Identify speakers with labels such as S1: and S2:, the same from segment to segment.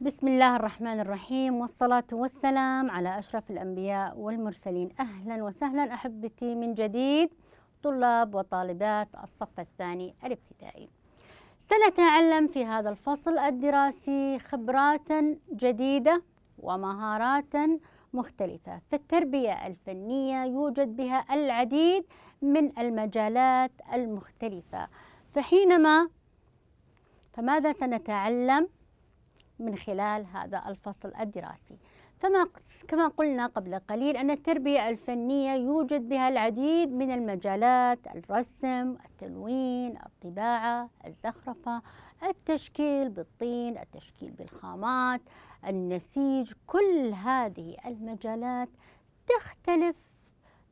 S1: بسم الله الرحمن الرحيم والصلاة والسلام على أشرف الأنبياء والمرسلين أهلا وسهلا أحبتي من جديد طلاب وطالبات الصف الثاني الابتدائي سنتعلم في هذا الفصل الدراسي خبرات جديدة ومهارات مختلفة في التربية الفنية يوجد بها العديد من المجالات المختلفة فحينما فماذا سنتعلم من خلال هذا الفصل الدراسي فما كما قلنا قبل قليل أن التربية الفنية يوجد بها العديد من المجالات الرسم، التلوين، الطباعة، الزخرفة، التشكيل بالطين، التشكيل بالخامات، النسيج، كل هذه المجالات تختلف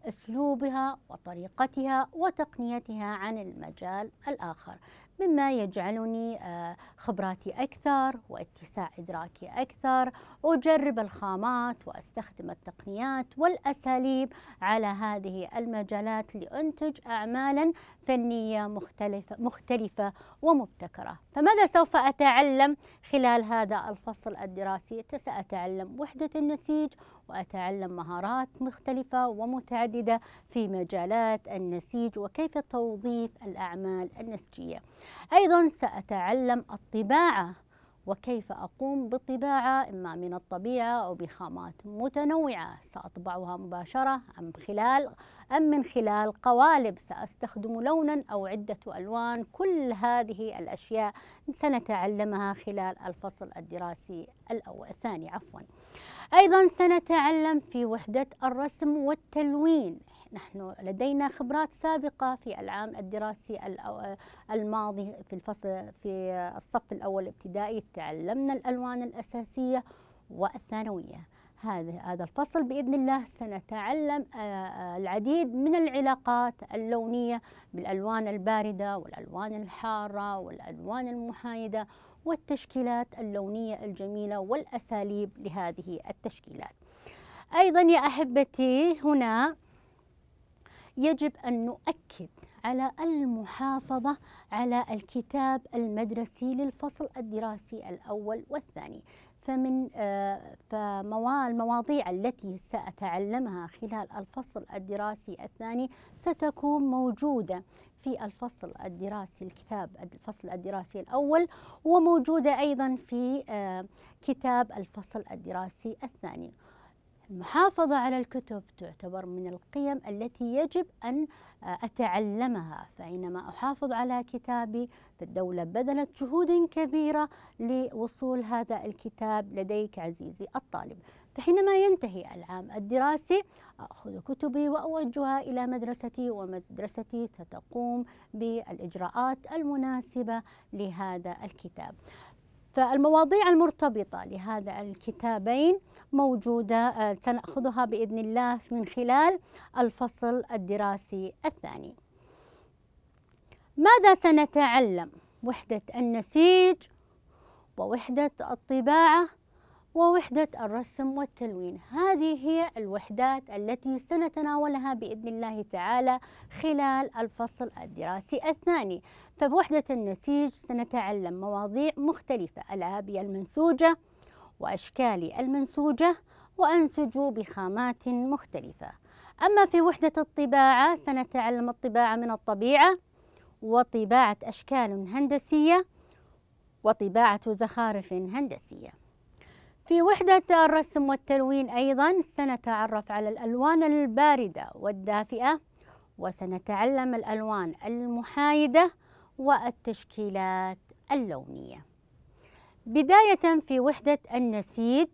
S1: أسلوبها وطريقتها وتقنيتها عن المجال الآخر مما يجعلني آه، خبراتي أكثر واتساع إدراكي أكثر أجرب الخامات وأستخدم التقنيات والأساليب على هذه المجالات لأنتج أعمالا فنية مختلفة, مختلفة ومبتكرة فماذا سوف أتعلم خلال هذا الفصل الدراسي؟ سأتعلم وحدة النسيج وأتعلم مهارات مختلفة ومتعددة في مجالات النسيج وكيف توظيف الأعمال النسجية أيضا سأتعلم الطباعة وكيف أقوم بالطباعة إما من الطبيعة أو بخامات متنوعة سأطبعها مباشرة أم خلال أم من خلال قوالب سأستخدم لونا أو عدة ألوان كل هذه الأشياء سنتعلمها خلال الفصل الدراسي الأول الثاني عفوا أيضا سنتعلم في وحدة الرسم والتلوين نحن لدينا خبرات سابقة في العام الدراسي الماضي في الفصل في الصف الأول الابتدائي تعلمنا الألوان الأساسية والثانوية هذا هذا الفصل باذن الله سنتعلم آه، آه، العديد من العلاقات اللونيه بالالوان البارده والالوان الحاره والالوان المحايده والتشكيلات اللونيه الجميله والاساليب لهذه التشكيلات. ايضا يا احبتي هنا يجب أن نؤكد على المحافظة على الكتاب المدرسي للفصل الدراسي الأول والثاني فمن آه، المواضيع التي سأتعلمها خلال الفصل الدراسي الثاني ستكون موجودة في الفصل الدراسي الكتاب الفصل الدراسي الأول وموجودة أيضا في آه، كتاب الفصل الدراسي الثاني المحافظة على الكتب تعتبر من القيم التي يجب أن آه، أتعلمها فإنما أحافظ على كتابي فالدولة بذلت جهود كبيرة لوصول هذا الكتاب لديك عزيزي الطالب فحينما ينتهي العام الدراسي أخذ كتبي وأوجهها إلى مدرستي ومدرستي ستقوم بالإجراءات المناسبة لهذا الكتاب فالمواضيع المرتبطة لهذا الكتابين موجودة آه، سنأخذها بإذن الله من خلال الفصل الدراسي الثاني ماذا سنتعلم؟ وحدة النسيج ووحدة الطباعة ووحدة الرسم والتلوين هذه هي الوحدات التي سنتناولها بإذن الله تعالى خلال الفصل الدراسي الثاني فبوحدة النسيج سنتعلم مواضيع مختلفة الأبية المنسوجة وأشكالي المنسوجة وأنسج بخامات مختلفة أما في وحدة الطباعة سنتعلم الطباعة من الطبيعة وطباعة أشكال هندسية وطباعة زخارف هندسية في وحدة الرسم والتلوين أيضا سنتعرف على الألوان الباردة والدافئة وسنتعلم الألوان المحايدة والتشكيلات اللونية بداية في وحدة النسيج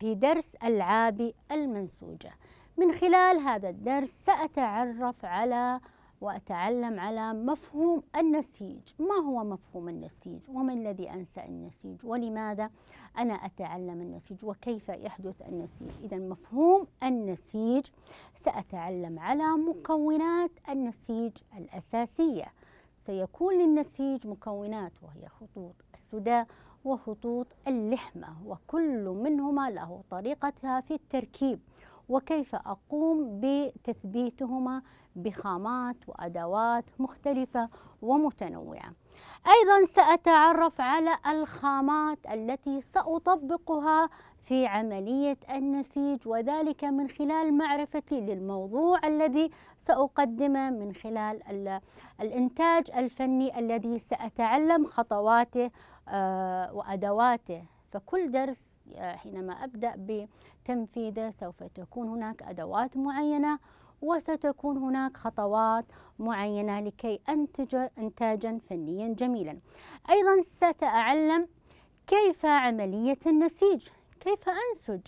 S1: في درس ألعاب المنسوجة من خلال هذا الدرس سأتعرف على وأتعلم على مفهوم النسيج ما هو مفهوم النسيج وما الذي أنسى النسيج ولماذا أنا أتعلم النسيج وكيف يحدث النسيج إذا مفهوم النسيج سأتعلم على مكونات النسيج الأساسية سيكون للنسيج مكونات وهي خطوط السداء وخطوط اللحمة وكل منهما له طريقتها في التركيب وكيف أقوم بتثبيتهما بخامات وأدوات مختلفة ومتنوعة أيضا سأتعرف على الخامات التي سأطبقها في عملية النسيج وذلك من خلال معرفتي للموضوع الذي سأقدمه من خلال الإنتاج الفني الذي سأتعلم خطواته آه، وأدواته فكل درس آه، حينما أبدأ بتنفيذه سوف تكون هناك أدوات معينة وستكون هناك خطوات معينة لكي أنتج إنتاجا فنيا جميلا أيضا ستعلم كيف عملية النسيج كيف أنسج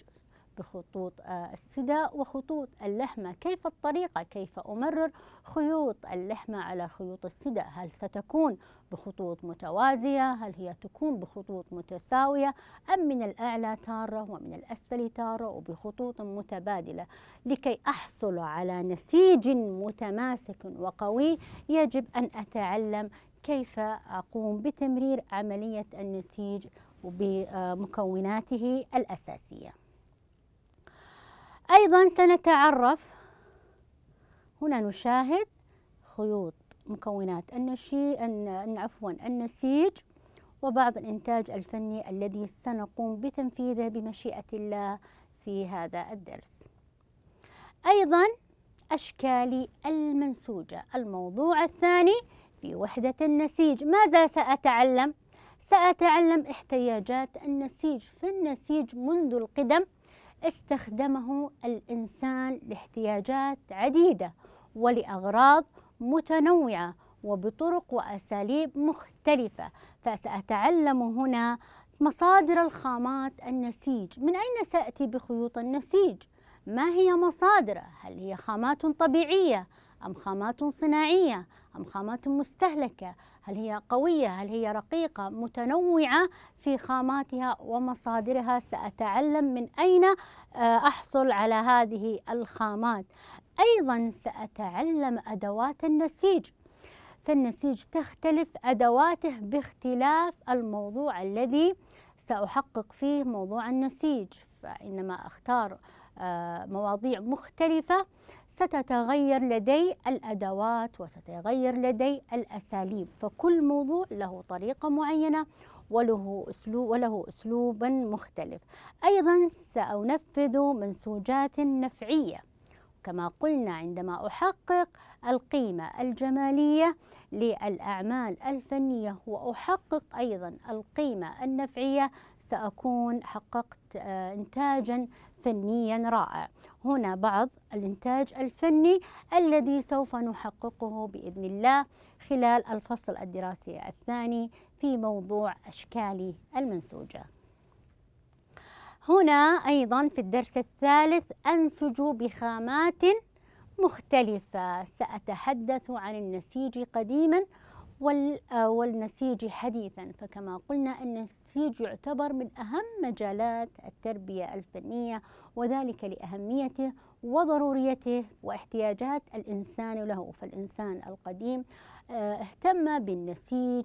S1: بخطوط آه، السداء وخطوط اللحمة كيف الطريقة كيف أمرر خيوط اللحمة على خيوط السداء هل ستكون بخطوط متوازية هل هي تكون بخطوط متساوية أم من الأعلى تارة ومن الأسفل تارة وبخطوط متبادلة لكي أحصل على نسيج متماسك وقوي يجب أن أتعلم كيف أقوم بتمرير عملية النسيج بمكوناته الأساسية أيضا سنتعرف هنا نشاهد خيوط مكونات النشي أن عفوا النسيج وبعض الإنتاج الفني الذي سنقوم بتنفيذه بمشيئة الله في هذا الدرس أيضا أشكال المنسوجة الموضوع الثاني في وحدة النسيج ماذا سأتعلم؟ سأتعلم احتياجات النسيج فالنسيج منذ القدم استخدمه الإنسان لاحتياجات عديدة ولأغراض متنوعة وبطرق وأساليب مختلفة فسأتعلم هنا مصادر الخامات النسيج من أين سأتي بخيوط النسيج؟ ما هي مصادره؟ هل هي خامات طبيعية أم خامات صناعية؟ أم خامات مستهلكة هل هي قوية هل هي رقيقة متنوعة في خاماتها ومصادرها سأتعلم من أين آه، أحصل على هذه الخامات أيضا سأتعلم أدوات النسيج فالنسيج تختلف أدواته باختلاف الموضوع الذي سأحقق فيه موضوع النسيج فإنما أختار آه، مواضيع مختلفة ستتغير لدي الأدوات وستتغير لدي الأساليب فكل موضوع له طريقة معينة وله أسلوب وله أسلوبا مختلف أيضا سأنفذ منسوجات نفعية كما قلنا عندما أحقق القيمة الجمالية للأعمال الفنية وأحقق أيضا القيمة النفعية سأكون حققت آه، إنتاجا فنيا رائع هنا بعض الإنتاج الفني الذي سوف نحققه بإذن الله خلال الفصل الدراسي الثاني في موضوع أشكال المنسوجة هنا أيضا في الدرس الثالث أنسج بخامات مختلفة سأتحدث عن النسيج قديما آه، والنسيج حديثا فكما قلنا النسيج يعتبر من أهم مجالات التربية الفنية وذلك لأهميته وضروريته واحتياجات الإنسان له فالإنسان القديم آه، اهتم بالنسيج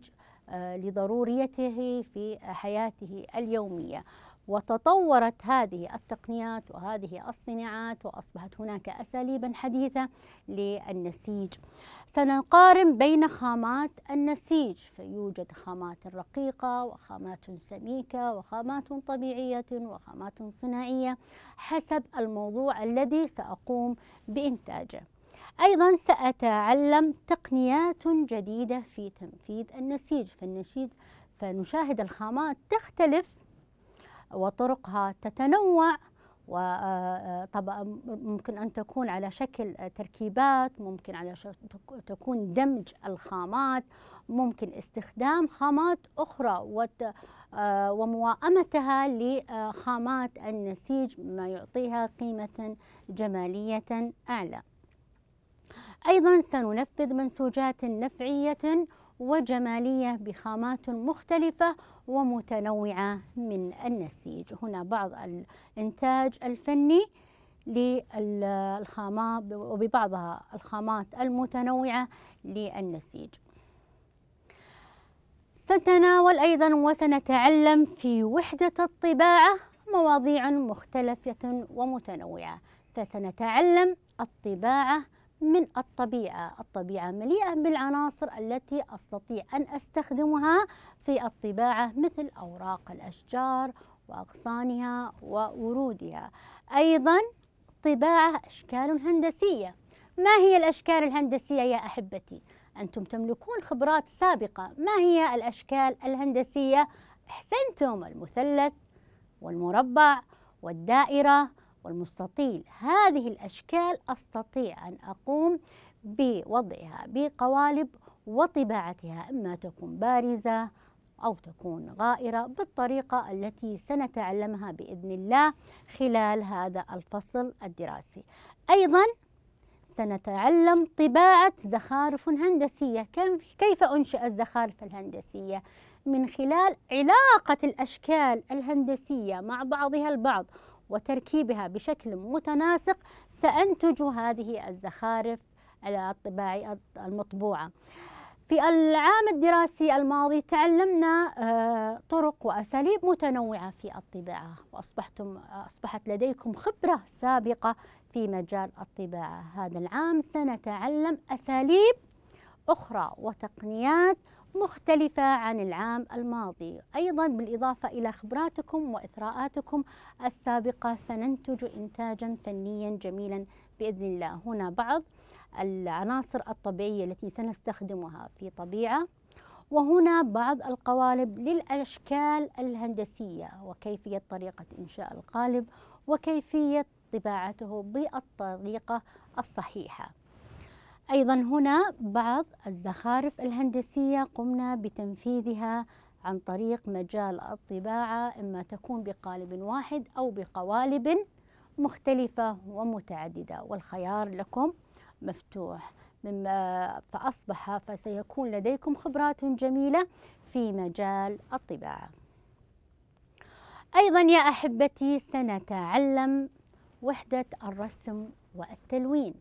S1: آه، لضروريته في حياته اليومية وتطورت هذه التقنيات وهذه الصناعات وأصبحت هناك أساليبا حديثة للنسيج سنقارن بين خامات النسيج فيوجد خامات رقيقة وخامات سميكة وخامات طبيعية وخامات صناعية حسب الموضوع الذي سأقوم بإنتاجه أيضا سأتعلم تقنيات جديدة في تنفيذ النسيج فالنسيج فنشاهد الخامات تختلف وطرقها تتنوع وطبعا آه، آه، ممكن أن تكون على شكل تركيبات ممكن على شكل تكون دمج الخامات ممكن استخدام خامات أخرى آه، وموائمتها لخامات النسيج ما يعطيها قيمة جمالية أعلى أيضا سننفذ منسوجات نفعية وجمالية بخامات مختلفة ومتنوعة من النسيج هنا بعض الإنتاج الفني للخامات وببعضها الخامات المتنوعة للنسيج سنتناول أيضا وسنتعلم في وحدة الطباعة مواضيع مختلفة ومتنوعة فسنتعلم الطباعة من الطبيعة الطبيعة مليئة بالعناصر التي أستطيع أن أستخدمها في الطباعة مثل أوراق الأشجار وأغصانها وورودها أيضا طباعة أشكال هندسية ما هي الأشكال الهندسية يا أحبتي؟ أنتم تملكون خبرات سابقة ما هي الأشكال الهندسية؟ أحسنتم المثلث والمربع والدائرة والمستطيل هذه الأشكال أستطيع أن أقوم بوضعها بقوالب وطباعتها إما تكون بارزة أو تكون غائرة بالطريقة التي سنتعلمها بإذن الله خلال هذا الفصل الدراسي أيضا سنتعلم طباعة زخارف هندسية كيف أنشأ الزخارف الهندسية من خلال علاقة الأشكال الهندسية مع بعضها البعض وتركيبها بشكل متناسق سأنتج هذه الزخارف الطباعي المطبوعة في العام الدراسي الماضي تعلمنا آه، طرق وأساليب متنوعة في الطباعة وأصبحتم أصبحت لديكم خبرة سابقة في مجال الطباعة هذا العام سنتعلم أساليب أخرى وتقنيات مختلفة عن العام الماضي أيضا بالإضافة إلى خبراتكم وإثراءاتكم السابقة سننتج إنتاجا فنيا جميلا بإذن الله هنا بعض العناصر الطبيعية التي سنستخدمها في طبيعة وهنا بعض القوالب للأشكال الهندسية وكيفية طريقة إنشاء القالب وكيفية طباعته بالطريقة الصحيحة أيضا هنا بعض الزخارف الهندسية قمنا بتنفيذها عن طريق مجال الطباعة إما تكون بقالب واحد أو بقوالب مختلفة ومتعددة والخيار لكم مفتوح مما فأصبح فسيكون لديكم خبرات جميلة في مجال الطباعة أيضا يا أحبتي سنتعلم وحدة الرسم والتلوين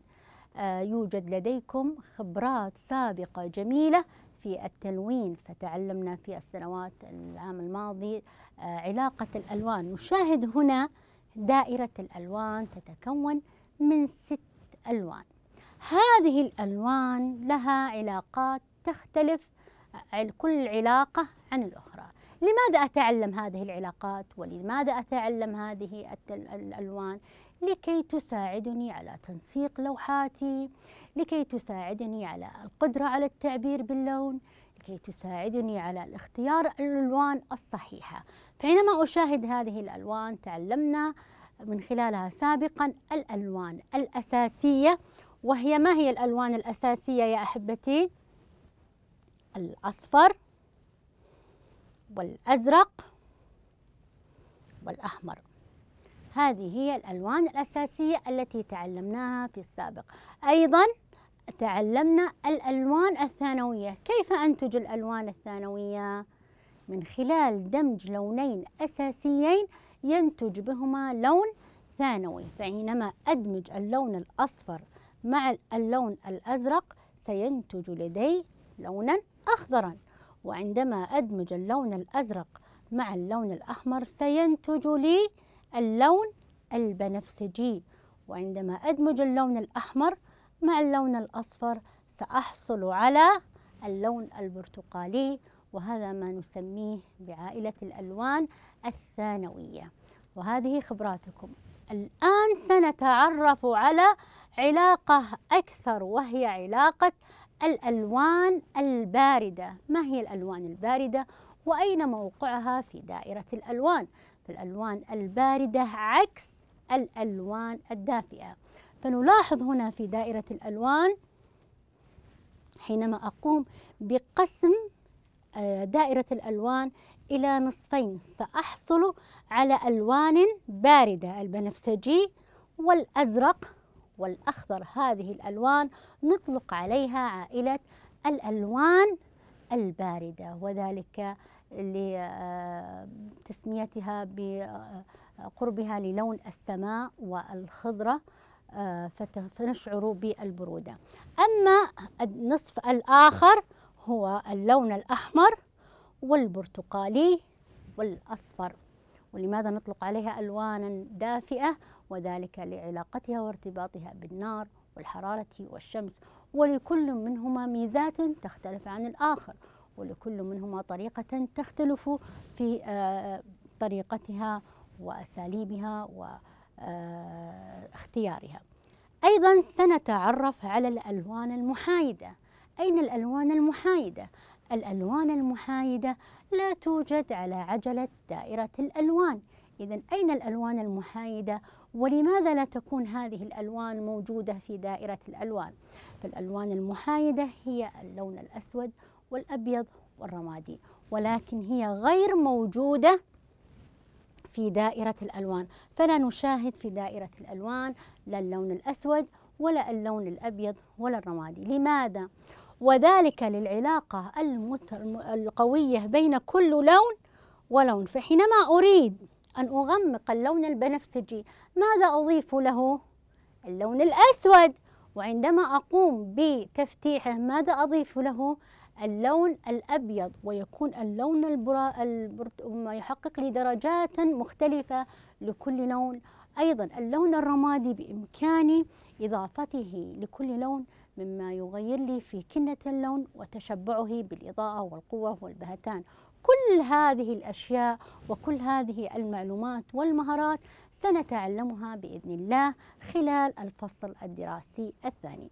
S1: آه، يوجد لديكم خبرات سابقة جميلة في التلوين فتعلمنا في السنوات العام الماضي آه، علاقة الألوان نشاهد هنا دائرة الألوان تتكون من ست ألوان هذه الألوان لها علاقات تختلف كل علاقة عن الأخرى لماذا أتعلم هذه العلاقات ولماذا أتعلم هذه الألوان لكي تساعدني على تنسيق لوحاتي لكي تساعدني على القدرة على التعبير باللون لكي تساعدني على الاختيار الألوان الصحيحة فعندما أشاهد هذه الألوان تعلمنا من خلالها سابقا الألوان الأساسية وهي ما هي الألوان الأساسية يا أحبتي؟ الأصفر والأزرق والأحمر هذه هي الألوان الأساسية التي تعلمناها في السابق أيضا تعلمنا الألوان الثانوية كيف أنتج الألوان الثانوية؟ من خلال دمج لونين أساسيين ينتج بهما لون ثانوي فعندما أدمج اللون الأصفر مع اللون الأزرق سينتج لدي لونا أخضرا وعندما أدمج اللون الأزرق مع اللون الأحمر سينتج لي اللون البنفسجي وعندما أدمج اللون الأحمر مع اللون الأصفر سأحصل على اللون البرتقالي وهذا ما نسميه بعائلة الألوان الثانوية وهذه خبراتكم الآن سنتعرف على علاقة أكثر وهي علاقة الألوان الباردة ما هي الألوان الباردة وأين موقعها في دائرة الألوان الألوان الباردة عكس الألوان الدافئة فنلاحظ هنا في دائرة الألوان حينما أقوم بقسم آه، دائرة الألوان إلى نصفين سأحصل على ألوان باردة البنفسجي والأزرق والأخضر هذه الألوان نطلق عليها عائلة الألوان الباردة وذلك لتسميتها بقربها للون السماء والخضرة فنشعر بالبرودة أما النصف الآخر هو اللون الأحمر والبرتقالي والأصفر ولماذا نطلق عليها ألوانا دافئة وذلك لعلاقتها وارتباطها بالنار والحرارة والشمس ولكل منهما ميزات تختلف عن الآخر ولكل منهما طريقة تختلف في آه، طريقتها وأساليبها واختيارها آه، أيضا سنتعرف على الألوان المحايدة أين الألوان المحايدة؟ الألوان المحايدة لا توجد على عجلة دائرة الألوان إذا أين الألوان المحايدة ولماذا لا تكون هذه الألوان موجودة في دائرة الألوان؟ فالألوان المحايدة هي اللون الأسود والأبيض والرمادي ولكن هي غير موجودة في دائرة الألوان فلا نشاهد في دائرة الألوان لا اللون الأسود ولا اللون الأبيض ولا الرمادي لماذا؟ وذلك للعلاقة القوية بين كل لون ولون فحينما أريد أن أغمق اللون البنفسجي ماذا أضيف له؟ اللون الأسود وعندما أقوم بتفتيحه ماذا أضيف له؟ اللون الأبيض ويكون اللون البرا البرت... يحقق لي درجات مختلفة لكل لون أيضا اللون الرمادي بإمكاني إضافته لكل لون مما يغير لي في كنة اللون وتشبعه بالإضاءة والقوة والبهتان كل هذه الأشياء وكل هذه المعلومات والمهارات سنتعلمها بإذن الله خلال الفصل الدراسي الثاني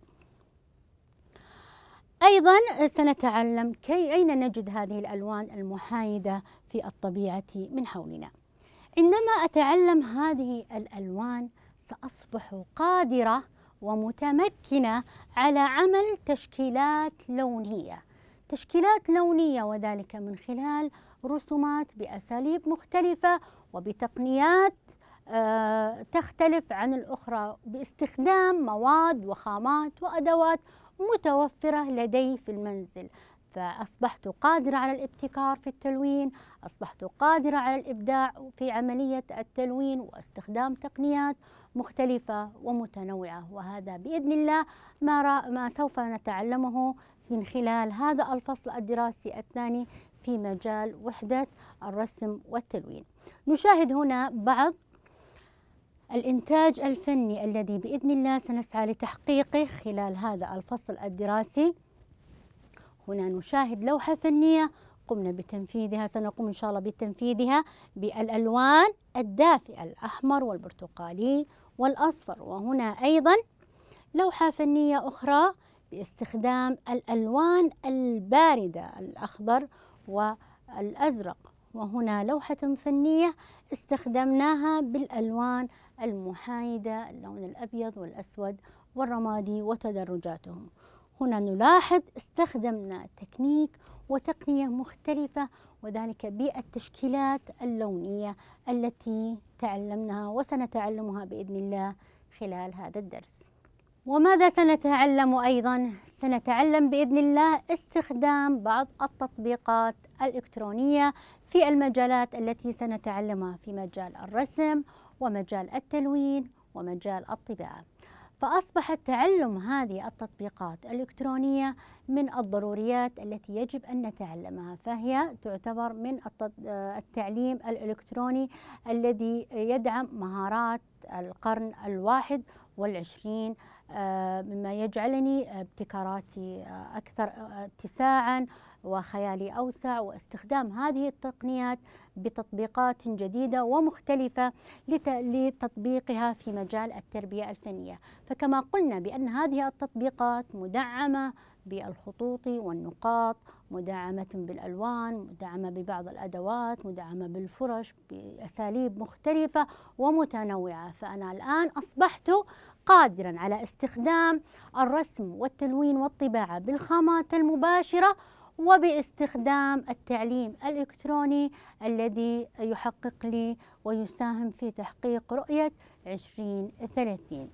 S1: أيضا سنتعلم كي أين نجد هذه الألوان المحايدة في الطبيعة من حولنا عندما أتعلم هذه الألوان سأصبح قادرة ومتمكنة على عمل تشكيلات لونية تشكيلات لونية وذلك من خلال رسومات بأساليب مختلفة وبتقنيات آه، تختلف عن الأخرى باستخدام مواد وخامات وأدوات متوفرة لدي في المنزل فأصبحت قادرة على الابتكار في التلوين أصبحت قادرة على الإبداع في عملية التلوين واستخدام تقنيات مختلفة ومتنوعة وهذا بإذن الله ما, ما سوف نتعلمه من خلال هذا الفصل الدراسي الثاني في مجال وحدة الرسم والتلوين نشاهد هنا بعض الإنتاج الفني الذي بإذن الله سنسعى لتحقيقه خلال هذا الفصل الدراسي هنا نشاهد لوحة فنية قمنا بتنفيذها سنقوم إن شاء الله بتنفيذها بالألوان الدافئة الأحمر والبرتقالي والأصفر وهنا أيضا لوحة فنية أخرى باستخدام الألوان الباردة الأخضر والأزرق وهنا لوحة فنية استخدمناها بالألوان المحايدة اللون الأبيض والأسود والرمادي وتدرجاتهم هنا نلاحظ استخدمنا تكنيك وتقنية مختلفة وذلك بالتشكيلات اللونية التي تعلمناها وسنتعلمها بإذن الله خلال هذا الدرس وماذا سنتعلم أيضا؟ سنتعلم بإذن الله استخدام بعض التطبيقات الإلكترونية في المجالات التي سنتعلمها في مجال الرسم ومجال التلوين ومجال الطباعة فأصبح تعلم هذه التطبيقات الإلكترونية من الضروريات التي يجب أن نتعلمها فهي تعتبر من التعليم الإلكتروني الذي يدعم مهارات القرن الواحد والعشرين آه، مما يجعلني ابتكاراتي آه، أكثر آه، اتساعا وخيالي أوسع واستخدام هذه التقنيات بتطبيقات جديدة ومختلفة لتطبيقها في مجال التربية الفنية فكما قلنا بأن هذه التطبيقات مدعمة بالخطوط والنقاط مدعمة بالألوان مدعمة ببعض الأدوات مدعمة بالفرش بأساليب مختلفة ومتنوعة فأنا الآن أصبحت قادرا على استخدام الرسم والتلوين والطباعة بالخامات المباشرة وباستخدام التعليم الإلكتروني الذي يحقق لي ويساهم في تحقيق رؤية 2030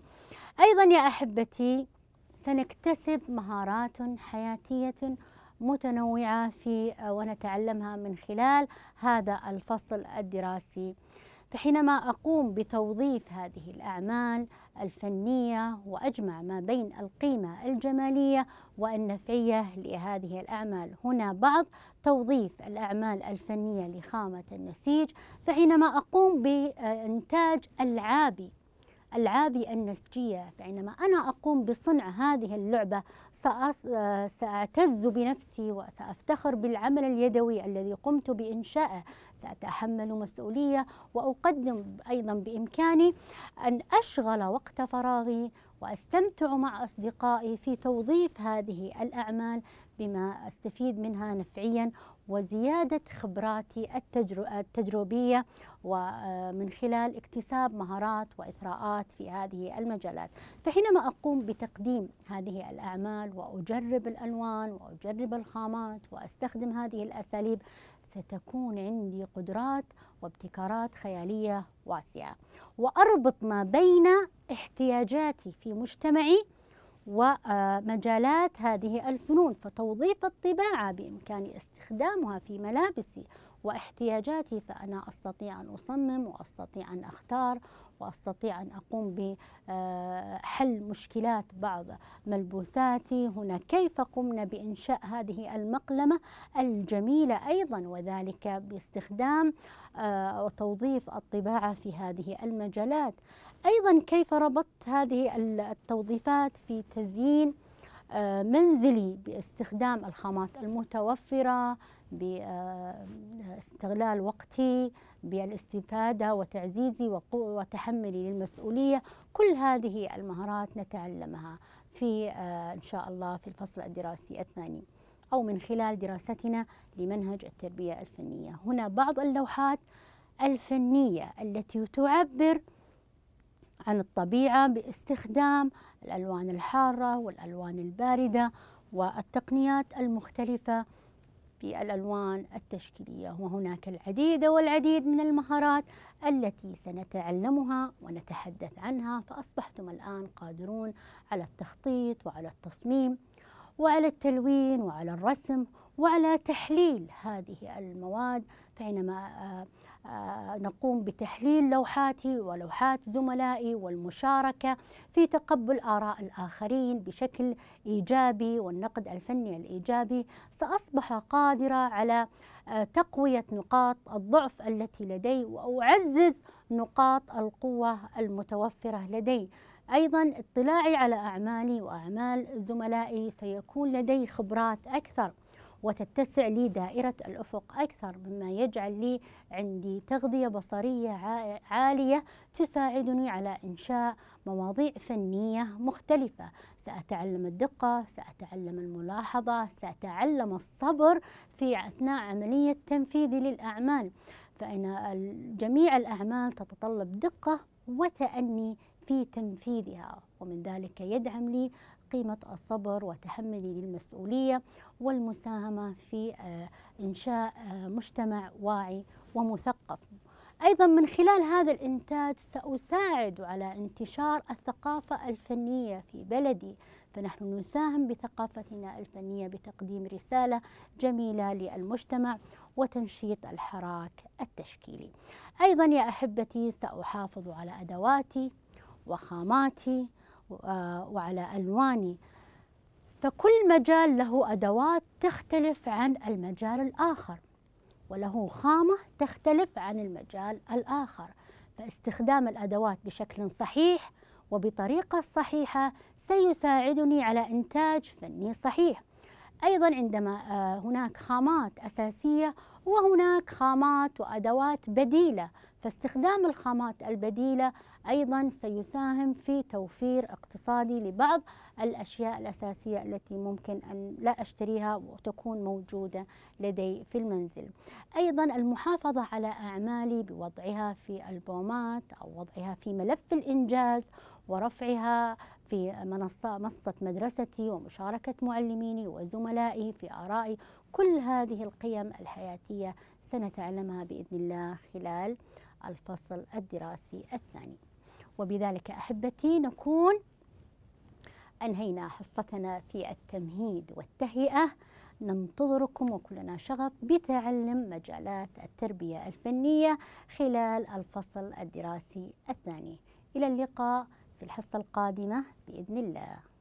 S1: أيضا يا أحبتي سنكتسب مهارات حياتية متنوعة في ونتعلمها من خلال هذا الفصل الدراسي فحينما أقوم بتوظيف هذه الأعمال الفنية وأجمع ما بين القيمة الجمالية والنفعية لهذه الأعمال هنا بعض توظيف الأعمال الفنية لخامة النسيج فحينما أقوم بإنتاج ألعابي ألعابي النسجية فعندما أنا أقوم بصنع هذه اللعبة سأعتز بنفسي وسأفتخر بالعمل اليدوي الذي قمت بإنشائه سأتحمل مسؤولية وأقدم أيضا بإمكاني أن أشغل وقت فراغي وأستمتع مع أصدقائي في توظيف هذه الأعمال بما استفيد منها نفعيا وزيادة خبراتي التجربية ومن آه، خلال اكتساب مهارات وإثراءات في هذه المجالات فحينما أقوم بتقديم هذه الأعمال وأجرب الألوان وأجرب الخامات وأستخدم هذه الأساليب ستكون عندي قدرات وابتكارات خيالية واسعة وأربط ما بين احتياجاتي في مجتمعي ومجالات هذه الفنون فتوظيف الطباعة بإمكاني استخدامها في ملابسي واحتياجاتي فأنا أستطيع أن أصمم وأستطيع أن أختار واستطيع ان اقوم بحل آه، مشكلات بعض ملبوساتي هنا كيف قمنا بانشاء هذه المقلمه الجميله ايضا وذلك باستخدام آه، وتوظيف الطباعه في هذه المجالات ايضا كيف ربطت هذه التوظيفات في تزيين آه، منزلي باستخدام الخامات المتوفره باستغلال وقتي بالاستفادة وتعزيزي وتحملي للمسؤولية كل هذه المهارات نتعلمها في آه، إن شاء الله في الفصل الدراسي الثاني أو من خلال دراستنا لمنهج التربية الفنية هنا بعض اللوحات الفنية التي تعبر عن الطبيعة باستخدام الألوان الحارة والألوان الباردة والتقنيات المختلفة في الألوان التشكيلية وهناك العديد والعديد من المهارات التي سنتعلمها ونتحدث عنها فأصبحتم الآن قادرون على التخطيط وعلى التصميم وعلى التلوين وعلى الرسم وعلى تحليل هذه المواد فحينما آه، آه، نقوم بتحليل لوحاتي ولوحات زملائي والمشاركة في تقبل آراء الآخرين بشكل إيجابي والنقد الفني الإيجابي سأصبح قادرة على آه، تقوية نقاط الضعف التي لدي وأعزز نقاط القوة المتوفرة لدي أيضا اطلاعي على أعمالي وأعمال زملائي سيكون لدي خبرات أكثر وتتسع لي دائرة الأفق أكثر مما يجعل لي عندي تغذية بصرية عالية تساعدني على إنشاء مواضيع فنية مختلفة سأتعلم الدقة سأتعلم الملاحظة سأتعلم الصبر في أثناء عملية تنفيذي للأعمال فإن جميع الأعمال تتطلب دقة وتأني في تنفيذها ومن ذلك يدعم لي قيمة الصبر وتحملي للمسؤولية والمساهمة في آه، إنشاء آه، مجتمع واعي ومثقف أيضا من خلال هذا الإنتاج سأساعد على انتشار الثقافة الفنية في بلدي فنحن نساهم بثقافتنا الفنية بتقديم رسالة جميلة للمجتمع وتنشيط الحراك التشكيلي أيضا يا أحبتي سأحافظ على أدواتي وخاماتي آه، وعلى ألواني فكل مجال له أدوات تختلف عن المجال الآخر وله خامة تختلف عن المجال الآخر فاستخدام الأدوات بشكل صحيح وبطريقة صحيحة سيساعدني على إنتاج فني صحيح أيضا عندما آه، هناك خامات أساسية وهناك خامات وأدوات بديلة فاستخدام الخامات البديلة أيضا سيساهم في توفير اقتصادي لبعض الأشياء الأساسية التي ممكن أن لا أشتريها وتكون موجودة لدي في المنزل أيضا المحافظة على أعمالي بوضعها في ألبومات أو وضعها في ملف الإنجاز ورفعها في منصة منصة مدرستي ومشاركة معلميني وزملائي في آرائي كل هذه القيم الحياتية سنتعلمها بإذن الله خلال الفصل الدراسي الثاني وبذلك أحبتي نكون أنهينا حصتنا في التمهيد والتهيئة ننتظركم وكلنا شغف بتعلم مجالات التربية الفنية خلال الفصل الدراسي الثاني إلى اللقاء في الحصة القادمة بإذن الله